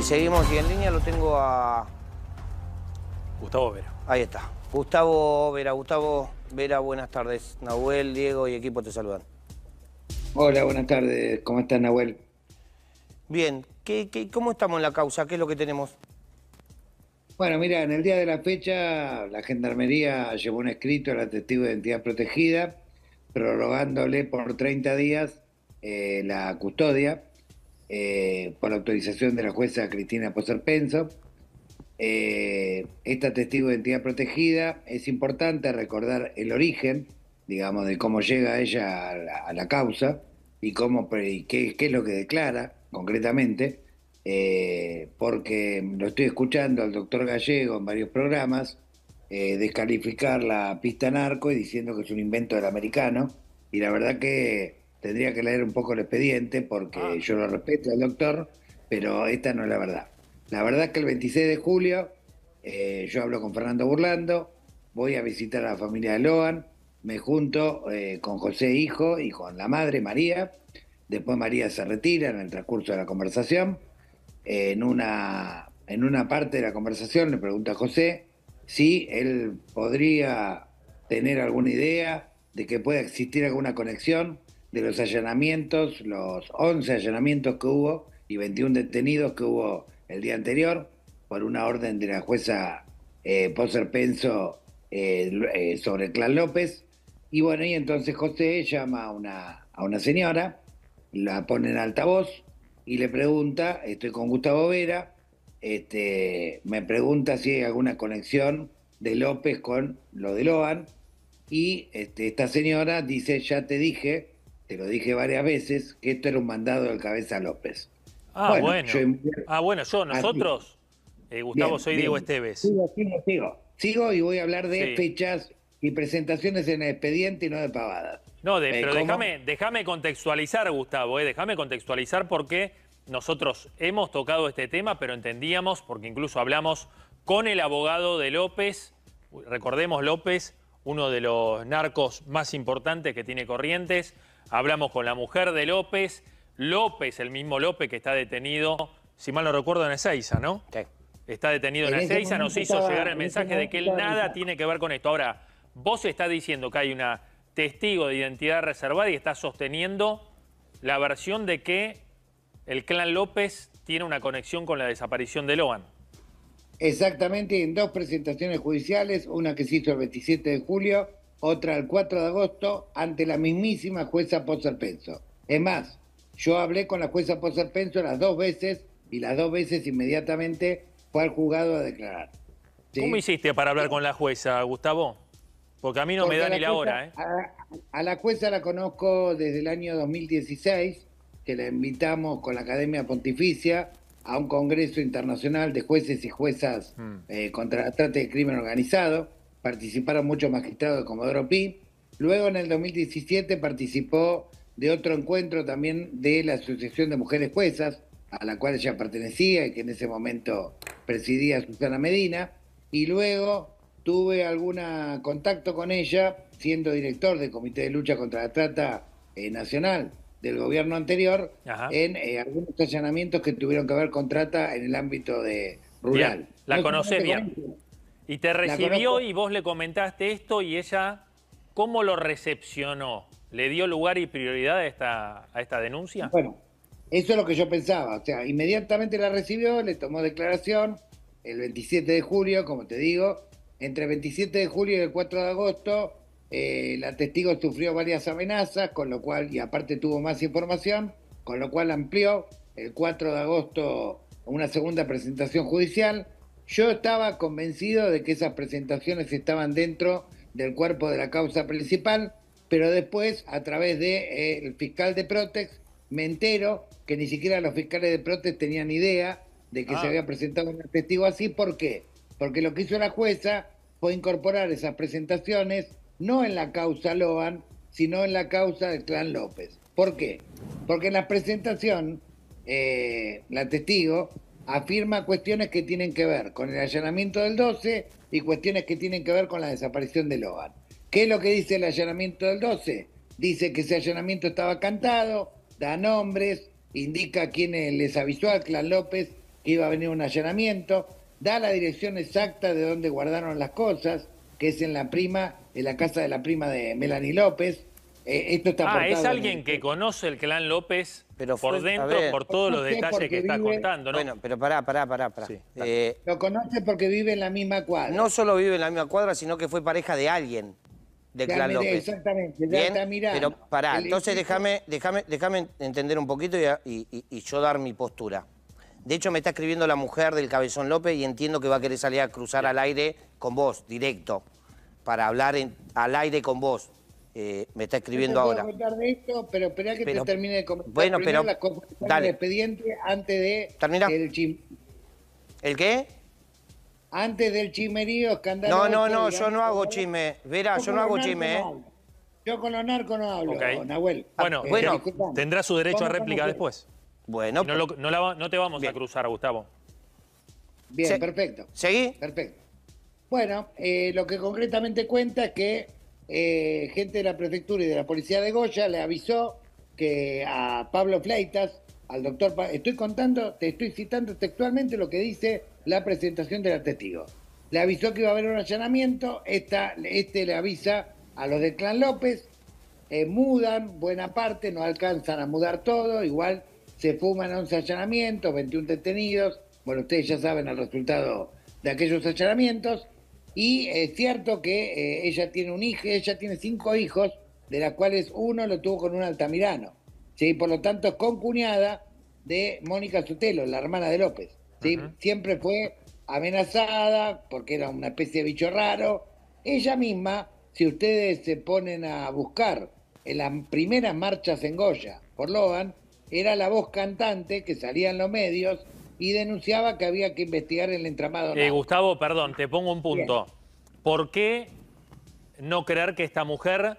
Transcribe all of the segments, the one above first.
Y seguimos, y en línea lo tengo a... Gustavo Vera. Ahí está. Gustavo Vera, Gustavo Vera, buenas tardes. Nahuel, Diego y equipo te saludan. Hola, buenas tardes. ¿Cómo estás, Nahuel? Bien. ¿Qué, cómo estamos en la causa? ¿Qué es lo que tenemos? Bueno, mira, en el día de la fecha, la Gendarmería llevó un escrito al testigo de identidad protegida, prorrogándole por 30 días eh, la custodia eh, por autorización de la jueza Cristina Poserpenso. Eh, esta testigo de identidad protegida es importante recordar el origen, digamos, de cómo llega ella a la, causa y cómo qué, es lo que declara concretamente, eh, porque lo estoy escuchando al doctor Gallego en varios programas descalificar la pista narco y diciendo que es un invento del americano, y la verdad que tendría que leer un poco el expediente porque ah. yo lo respeto al doctor, pero esta no es la verdad. La verdad es que el 26 de julio eh, yo hablo con Fernando Burlando, voy a visitar a la familia de Loan, me junto eh, con José Hijo y con la madre María, después María se retira en el transcurso de la conversación, en, una, en una parte de la conversación le pregunta a José si él podría tener alguna idea de que pueda existir alguna conexión de los allanamientos, los 11 allanamientos que hubo y 21 detenidos que hubo el día anterior por una orden de la jueza eh, Poser eh, eh, sobre clan López. Y bueno, y entonces José llama a una, a una señora, la pone en altavoz y le pregunta, estoy con Gustavo Vera, este, me pregunta si hay alguna conexión de López con lo de Loan. Y este, esta señora dice, ya te dije te lo dije varias veces, que esto era un mandado del Cabeza López. Ah, bueno. Yo, ah, bueno, yo, nosotros, eh, Gustavo, soy Diego Esteves. Sigo, sigo, sigo. Sigo y voy a hablar de fechas y presentaciones en expediente y no de pavadas. No, eh, pero déjame, déjame contextualizar, Gustavo, eh, déjame contextualizar porque nosotros hemos tocado este tema, pero entendíamos, porque incluso hablamos con el abogado de López, recordemos López, uno de los narcos más importantes que tiene Corrientes, Hablamos con la mujer de López. López, el mismo López que está detenido, si mal no recuerdo, en Ezeiza, ¿no? Sí. Está detenido en, Ezeiza. Nos hizo llegar el mensaje de que él nada tiene que ver con esto. Ahora, vos estás diciendo que hay una testigo de identidad reservada y está sosteniendo la versión de que el clan López tiene una conexión con la desaparición de Loan. Exactamente, en dos presentaciones judiciales, una que se hizo el 27 de julio otra el 4 de agosto ante la mismísima jueza Pozarpenso. Es más, yo hablé con la jueza Pozarpenso las dos veces y las dos veces inmediatamente fue al juzgado a declarar. ¿Cómo hiciste para hablar con la jueza, Gustavo? Porque a mí no me da ni la hora. ¿eh? A, la jueza la conozco desde el año 2016, que la invitamos con la Academia Pontificia a un congreso internacional de jueces y juezas mm. eh, contra el trata de crimen organizado participaron muchos magistrados de Comodoro Pi. Luego en el 2017 participó de otro encuentro también de la Asociación de Mujeres Juezas, a la cual ella pertenecía y que en ese momento presidía Susana Medina. Y luego tuve algún contacto con ella siendo director del Comité de Lucha contra la Trata eh, Nacional del gobierno anterior en eh, algunos allanamientos que tuvieron que ver con trata en el ámbito de rural. La conocía bien. Y te recibió y vos le comentaste esto y ella, ¿cómo lo recepcionó? ¿Le dio lugar y prioridad a esta, a esta denuncia? Bueno, eso es lo que yo pensaba. O sea, inmediatamente la recibió, le tomó declaración el 27 de julio, como te digo. Entre el 27 de julio y el 4 de agosto, eh, la testigo sufrió varias amenazas, con lo cual, y aparte tuvo más información, con lo cual amplió el 4 de agosto una segunda presentación judicial. Yo estaba convencido de que esas presentaciones estaban dentro del cuerpo de la causa principal, pero después, a través del de, eh, fiscal de Protex, me entero que ni siquiera los fiscales de Protex tenían idea de que se ah. había presentado un testigo así. ¿Por qué? Porque lo que hizo la jueza fue incorporar esas presentaciones no en la causa Loan, sino en la causa del clan López. ¿Por qué? Porque en la presentación, eh, la testigo afirma cuestiones que tienen que ver con el allanamiento del 12 y cuestiones que tienen que ver con la desaparición de Logan. ¿Qué es lo que dice el allanamiento del 12? Dice que ese allanamiento estaba cantado, da nombres, indica quién les avisó a clan López que iba a venir un allanamiento, da la dirección exacta de dónde guardaron las cosas, que es en la prima, en la casa de la prima de Melanie López, eh, ah, es alguien que conoce el clan López pero por dentro, por todos los detalles que está contando, ¿no? Bueno, pero pará, pará, pará. pará. Eh, lo conoce porque vive en la misma cuadra. No solo vive en la misma cuadra, sino que fue pareja de alguien del clan López. Exactamente, ya está mirando. Pero pará, entonces déjame entender un poquito y, yo dar mi postura. De hecho, me está escribiendo la mujer del Cabezón López y entiendo que va a querer salir a cruzar al aire con vos, directo, para hablar al aire con vos eh, me está escribiendo ahora. pero espera que te termine de Bueno, pero. dale. El expediente antes de. Termina. El, chim ¿El qué? Antes del chimerío escandaloso. No, no, no, yo no hago chisme. Verá, yo, no hago chisme, ¿eh? yo con los narcos no hablo, Nahuel. Bueno, eh, bueno tendrá su derecho a réplica después. Bueno. Pues, no, te vamos a cruzar, Gustavo. Bien, perfecto. ¿Seguí? Perfecto. Bueno, eh, lo que concretamente cuenta es que eh, gente de la prefectura y de la policía de Goya le avisó que a Pablo Fleitas, al doctor, estoy contando, te estoy citando textualmente lo que dice la presentación del testigo. Le avisó que iba a haber un allanamiento, este le avisa a los del Clan López, eh, mudan buena parte, no alcanzan a mudar todo, igual se fuman 11 allanamientos, 21 detenidos, bueno, ustedes ya saben el resultado de aquellos allanamientos, y es cierto que eh, ella tiene un hijo, ella tiene cinco hijos, de las cuales uno lo tuvo con un altamirano. ¿sí? Por lo tanto, es concuñada de Mónica Sutelo la hermana de López. Siempre fue amenazada porque era una especie de bicho raro. Ella misma, si ustedes se ponen a buscar en las primeras marchas en Goya por Logan, era la voz cantante que salía en los medios y denunciaba que había que investigar el entramado. Eh, Gustavo, perdón, te pongo un punto. ¿Por qué no creer que esta mujer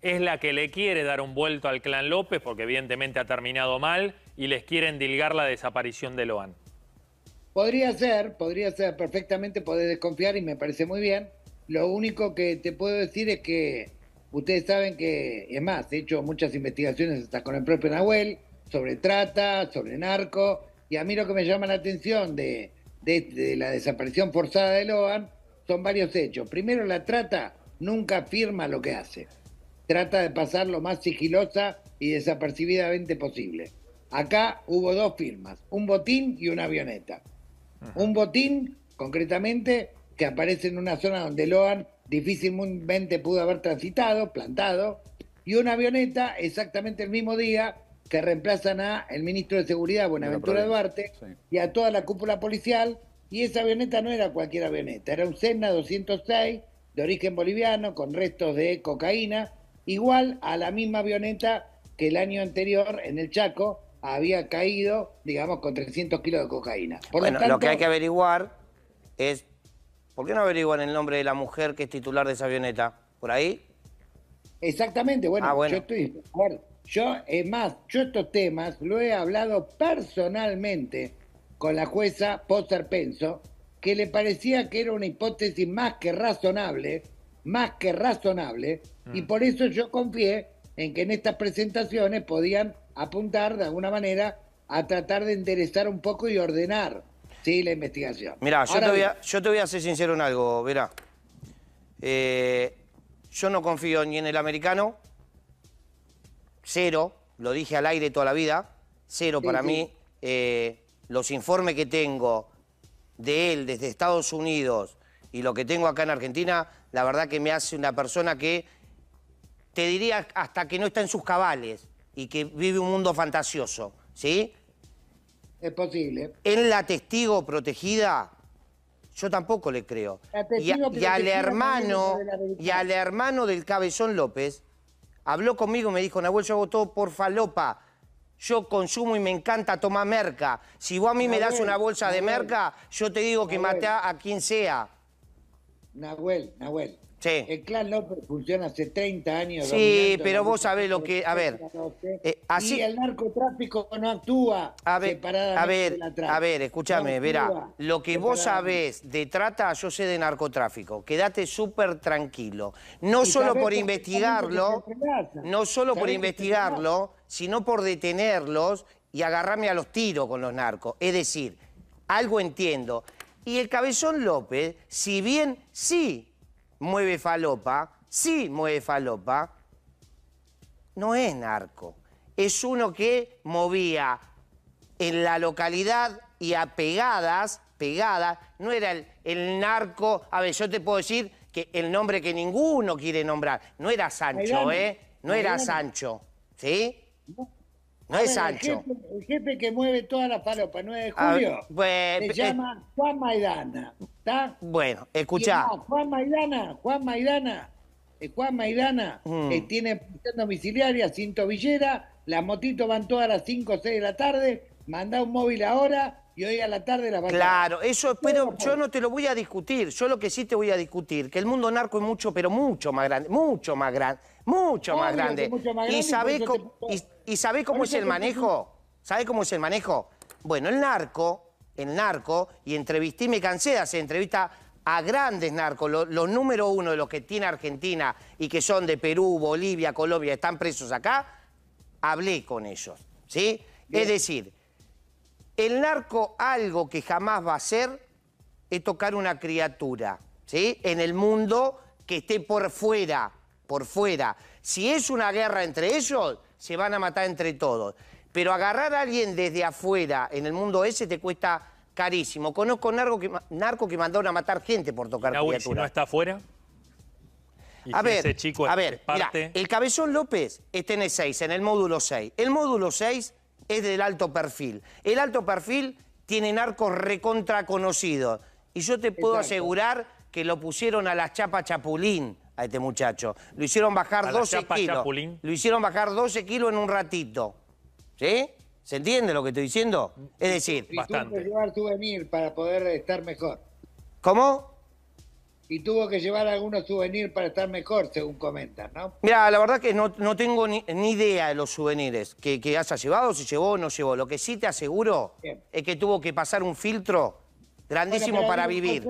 es la que le quiere dar un vuelto al clan López, porque evidentemente ha terminado mal, y les quieren dilgar la desaparición de Loan? Podría ser, podría ser, perfectamente podés desconfiar y me parece muy bien. Lo único que te puedo decir es que ustedes saben que, es más, he hecho muchas investigaciones hasta con el propio Nahuel sobre trata, sobre narco, y a mí lo que me llama la atención de, la desaparición forzada de Loan son varios hechos. Primero, la trata nunca firma lo que hace. Trata de pasar lo más sigilosa y desapercibidamente posible. Acá hubo dos firmas, un botín y una avioneta. Un botín, concretamente, que aparece en una zona donde Loan difícilmente pudo haber transitado, plantado, y una avioneta exactamente el mismo día que reemplazan a el ministro de Seguridad, Buenaventura Duarte, y a toda la cúpula policial, y esa avioneta no era cualquier avioneta, era un Cessna 206 de origen boliviano con restos de cocaína, igual a la misma avioneta que el año anterior en el Chaco había caído, digamos, con 300 kilos de cocaína. bueno, lo, que hay que averiguar es, ¿por qué no averiguan el nombre de la mujer que es titular de esa avioneta? ¿Por ahí? Exactamente, bueno, ah, yo estoy yo, es más, yo estos temas lo he hablado personalmente con la jueza Potter Penso, que le parecía que era una hipótesis más que razonable, más que razonable, y mm. por eso yo confié en que en estas presentaciones podían apuntar de alguna manera a tratar de enderezar un poco y ordenar ¿sí? la investigación. Mira, yo, yo, te voy a ser sincero en algo, Verá. Eh, yo no confío ni en el americano, cero, lo dije al aire toda la vida, cero para mí. Eh, los informes que tengo de él desde Estados Unidos y lo que tengo acá en Argentina, la verdad que me hace una persona que te diría hasta que no está en sus cabales y que vive un mundo fantasioso, ¿sí? Es posible. En la testigo protegida, yo tampoco le creo. Y, al hermano, y al hermano del cabezón López, habló conmigo y me dijo, Nahuel, yo hago por falopa. Yo consumo y me encanta tomar merca. Si vos a mí me das una bolsa de merca, yo te digo que mate a quien sea. Nahuel, Nahuel, Sí. El clan López funciona hace 30 años. Sí, pero vos sabés lo que. A ver. Eh, así, el narcotráfico no actúa a ver, a ver, A ver, escúchame, verá. Lo que vos sabés de trata, yo sé de narcotráfico. Quédate súper tranquilo. No solo por investigarlo, no solo por investigarlo, sino por detenerlos y agarrarme a los tiros con los narcos. Es decir, algo entiendo. Y el cabezón López, si bien sí mueve falopa, sí mueve falopa, no es narco. Es uno que movía en la localidad y a pegadas, pegadas, no era el, el narco. A ver, yo te puedo decir que el nombre que ninguno quiere nombrar, no era Sancho, ¿eh? No era Sancho, ¿sí? No El jefe, que mueve toda la el 9 de julio, se eh, llama Juan Maidana. ¿Está? Bueno, escuchá. Juan Maidana, Juan Maidana, eh, Juan Maidana que mm. eh, tiene domiciliaria sin tobillera, las motitos van todas las 5 o 6 de la tarde, manda un móvil ahora y hoy a la tarde la va Claro, eso pero yo no te lo voy a discutir, yo lo que sí te voy a discutir, que el mundo narco es mucho, pero mucho más grande, mucho más grande, mucho, más, grande. Y sabés, ¿Y sabe cómo es el manejo? ¿Sabe cómo es el manejo? Bueno, el narco, el narco, y entrevisté, me cansé de hacer entrevista a grandes narcos, los, número uno de los que tiene Argentina y que son de Perú, Bolivia, Colombia, están presos acá, hablé con ellos, ¿sí? Es decir, el narco algo que jamás va a ser es tocar una criatura, ¿sí? En el mundo que esté por fuera, por fuera. Si es una guerra entre ellos, se van a matar entre todos. Pero agarrar a alguien desde afuera en el mundo ese te cuesta carísimo. Conozco un narco que, mandaron a matar gente por tocar Nahui, no está afuera? a ver, chico a ver, el Cabezón López está en el 6, en el módulo 6. El módulo 6 es del alto perfil. El alto perfil tiene narcos recontra conocidos. Y yo te puedo asegurar que lo pusieron a la chapa Chapulín a este muchacho. Lo hicieron bajar 12 kilos. Lo hicieron bajar 12 kilos en un ratito. ¿Sí? ¿Se entiende lo que estoy diciendo? Es decir, y bastante. Tuvo que llevar souvenir para poder estar mejor. ¿Cómo? Y tuvo que llevar algunos souvenirs para estar mejor, según comentan, ¿no? Mira, la verdad que no, tengo ni, idea de los souvenirs que, que haya llevado, si llevó o no llevó. Lo que sí te aseguro es que tuvo que pasar un filtro grandísimo para vivir.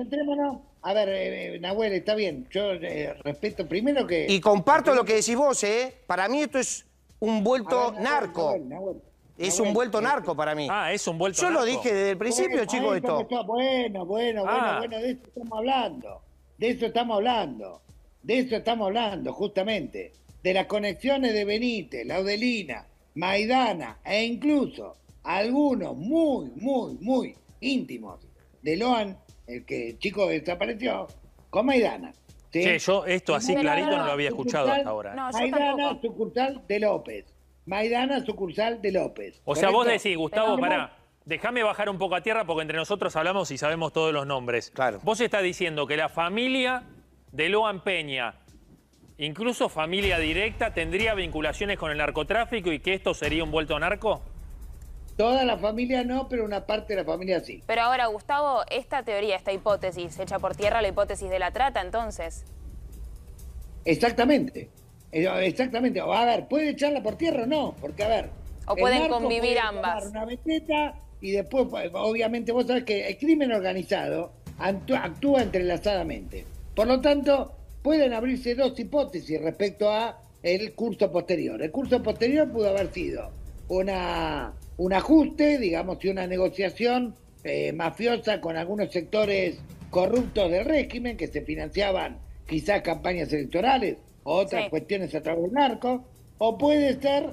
A ver, eh, Nahuel, está bien. Yo eh, respeto primero que... Y comparto lo que decís vos, ¿eh? Para mí esto es un vuelto narco. es un vuelto eh, narco para mí. Ah, es un vuelto Yo lo dije desde el principio, chicos, esto. bueno, bueno, bueno, ah. bueno, de eso estamos hablando. De eso estamos hablando. De eso estamos hablando, justamente. De las conexiones de Benítez, Laudelina, Maidana e incluso algunos muy, muy, muy íntimos de Loan el que chico desapareció, con Maidana. ¿sí? yo esto así clarito no lo había escuchado hasta ahora. Maidana, sucursal de López. Maidana, sucursal de López. O sea, vos decís, Gustavo, pará. Déjame bajar un poco a tierra porque entre nosotros hablamos y sabemos todos los nombres. Claro. Vos estás diciendo que la familia de Loan Peña, incluso familia directa, tendría vinculaciones con el narcotráfico y que esto sería un vuelto a narco? Toda la familia no, pero una parte de la familia sí. Pero ahora, Gustavo, esta teoría, esta hipótesis, echa por tierra la hipótesis de la trata, entonces. Exactamente. Eh, exactamente. A ver, puede echarla por tierra o no, porque a ver. O pueden convivir ambas. Una y después, pues, obviamente, vos sabés que el crimen organizado actúa entrelazadamente. Por lo tanto, pueden abrirse dos hipótesis respecto a el curso posterior. El curso posterior pudo haber sido una, un ajuste, digamos, y una negociación eh, mafiosa con algunos sectores corruptos del régimen que se financiaban quizás campañas electorales o otras cuestiones a través del narco, o puede ser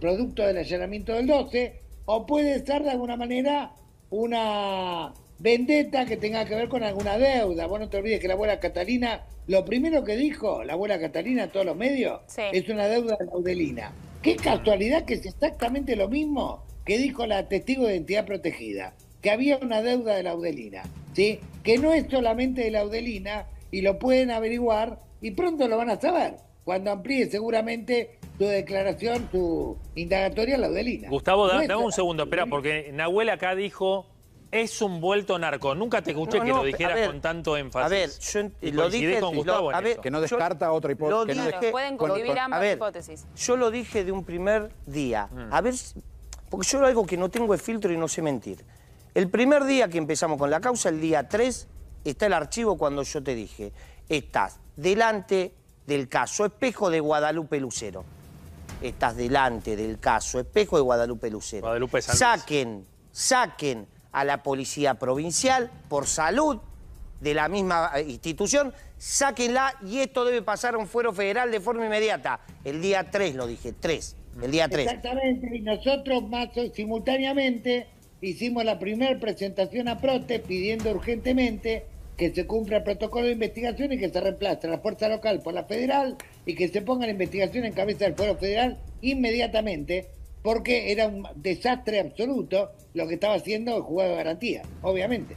producto del allanamiento del 12, o puede ser de alguna manera una vendetta que tenga que ver con alguna deuda. Vos no te olvides que la abuela Catalina, lo primero que dijo la abuela Catalina a todos los medios, es una deuda laudelina. Qué casualidad que es exactamente lo mismo que dijo la testigo de identidad protegida, que había una deuda de la Audelina, ¿sí? que no es solamente de la Audelina y lo pueden averiguar y pronto lo van a saber, cuando amplíe seguramente su declaración, su indagatoria a la Audelina. Gustavo, dame un segundo, espera, porque Nahuel acá dijo es un vuelto narco. Nunca te escuché que lo dijeras con tanto énfasis. A ver, yo lo dije con Gustavo que no descarta otra hipótesis. pueden convivir ambas hipótesis. Yo lo dije de un primer día. Mm. A ver, porque yo algo que no tengo el filtro y no sé mentir. El primer día que empezamos con la causa, el día 3, está el archivo cuando yo te dije, estás delante del caso Espejo de Guadalupe Lucero. Estás delante del caso Espejo de Guadalupe Lucero. Guadalupe Sánchez. Saquen, saquen a la Policía Provincial por salud de la misma eh, institución, sáquenla y esto debe pasar a un fuero federal de forma inmediata. El día 3, lo dije, 3, el día 3. Exactamente, y nosotros más simultáneamente hicimos la primera presentación a PROTE pidiendo urgentemente que se cumpla el protocolo de investigación y que se reemplace la fuerza local por la federal y que se ponga la investigación en cabeza del fuero federal inmediatamente porque era un desastre absoluto lo que estaba haciendo el jugador de garantía, obviamente.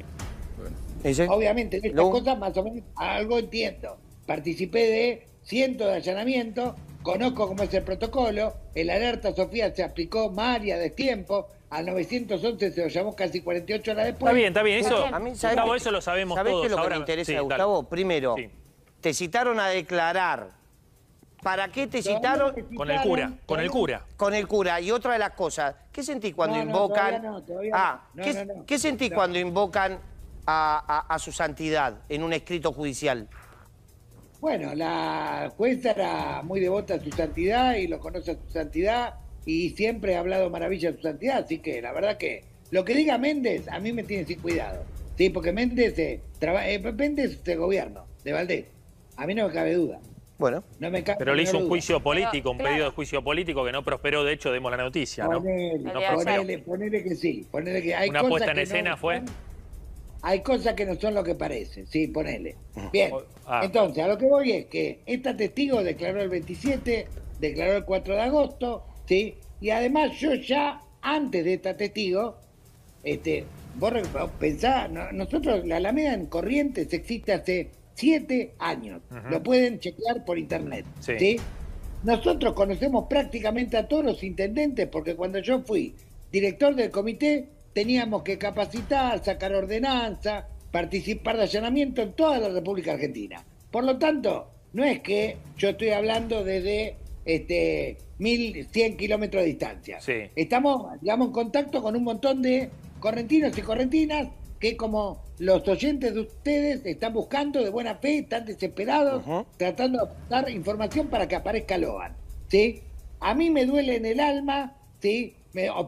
Obviamente, en estas cosas más o menos algo entiendo. Participé de cientos de allanamientos, conozco cómo es el protocolo, el alerta Sofía se aplicó María de tiempo, a 911 se lo llamó casi 48 horas después. Está bien, está bien, eso, a eso lo sabemos todos. es lo que me interesa, Gustavo? Primero, te citaron a declarar ¿Para qué te citaron? Con el cura, con el cura. Con el cura. Y otra de las cosas, ¿qué sentís cuando invocan? Todavía no, ah, ¿qué, sentís cuando invocan a, su santidad en un escrito judicial? Bueno, la jueza era muy devota a su santidad y lo conoce a su santidad y siempre ha hablado maravilla de su santidad, así que la verdad que lo que diga Méndez a mí me tiene sin cuidado. Sí, porque Méndez, eh, eh, Méndez es el gobierno de Valdés. A mí no me cabe duda. Bueno. pero le hizo un juicio político, un pedido de juicio político que no prosperó, de hecho, demos la noticia, ponele, ¿no? ponele, que sí, que hay Una puesta en escena fue... hay cosas que no son lo que parecen, sí, ponele. Bien, ah. entonces, a lo que voy es que esta testigo declaró el 27, declaró el 4 de agosto, ¿sí? Y además yo ya, antes de esta testigo, este, vos pensá, nosotros, la Alameda en Corrientes existe hace siete años. Lo pueden chequear por internet. Sí. Nosotros conocemos prácticamente a todos los intendentes, porque cuando yo fui director del comité, teníamos que capacitar, sacar ordenanza, participar de allanamiento en toda la República Argentina. Por lo tanto, no es que yo estoy hablando desde este, 1100 kilómetros de distancia. Estamos, en contacto con un montón de correntinos y correntinas que como los oyentes de ustedes están buscando de buena fe, están desesperados, tratando de dar información para que aparezca Loan. ¿sí? A mí me duele en el alma, ¿sí?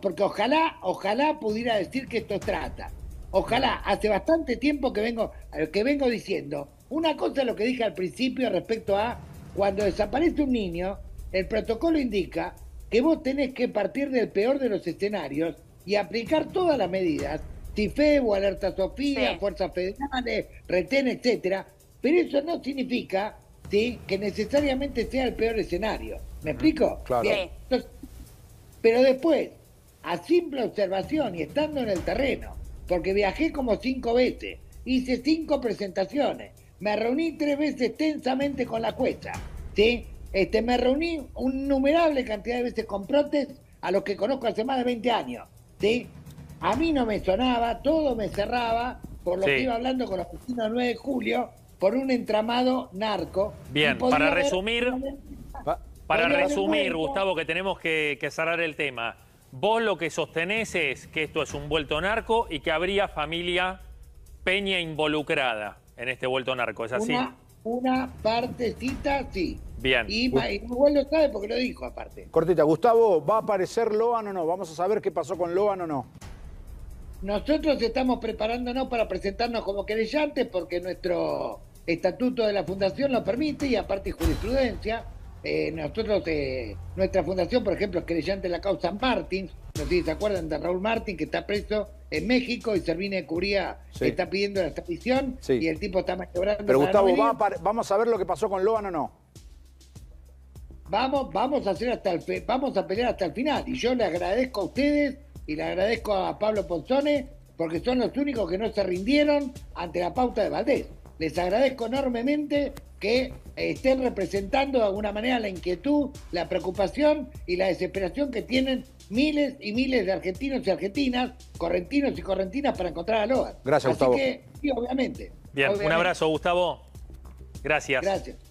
porque ojalá, ojalá pudiera decir que esto trata. Ojalá, hace bastante tiempo que vengo, eh, que vengo diciendo. Una cosa lo que dije al principio respecto a cuando desaparece un niño, el protocolo indica que vos tenés que partir del peor de los escenarios y aplicar todas las medidas Tifebo, alerta Sofía, fuerzas federales, retén, etcétera. Pero eso no significa que necesariamente sea el peor escenario. ¿Me mm, explico? claro. pero después, a simple observación y estando en el terreno, porque viajé como cinco veces, hice cinco presentaciones, me reuní tres veces tensamente con la jueza, ¿sí? Este, me reuní una innumerable cantidad de veces con Protes, a los que conozco hace más de 20 años, ¿sí? A mí no me sonaba, todo me cerraba, por lo que iba hablando con los del 9 de julio, por un entramado narco. Bien, para resumir, para, resumir, Gustavo, que tenemos que, cerrar el tema. Vos lo que sostenés es que esto es un vuelto narco y que habría familia Peña involucrada en este vuelto narco, ¿es así? Una, una partecita, sí. Bien. Y, igual lo sabe porque lo dijo aparte. Cortita, Gustavo, ¿va a aparecer Loan o no? Vamos a saber qué pasó con Loan o no. Nosotros estamos preparándonos para presentarnos como querellantes porque nuestro estatuto de la fundación lo permite y aparte jurisprudencia. Eh, nosotros, eh, nuestra fundación, por ejemplo, es querellante de la causa Martins, no sé si se acuerdan de Raúl Martín, que está preso en México y Servine de Curía está pidiendo la extradición y el tipo está mejorando Pero Gustavo, ¿vamos a ver lo que pasó con Loan o no? Vamos, vamos a hacer hasta el, vamos a pelear hasta el final. Y yo le agradezco a ustedes y le agradezco a Pablo Ponzone porque son los únicos que no se rindieron ante la pauta de Valdés. Les agradezco enormemente que estén representando de alguna manera la inquietud, la preocupación y la desesperación que tienen miles y miles de argentinos y argentinas, correntinos y correntinas para encontrar a Loa. Gracias, Así Que, sí, obviamente. Bien, un abrazo, Gustavo. Gracias. Gracias.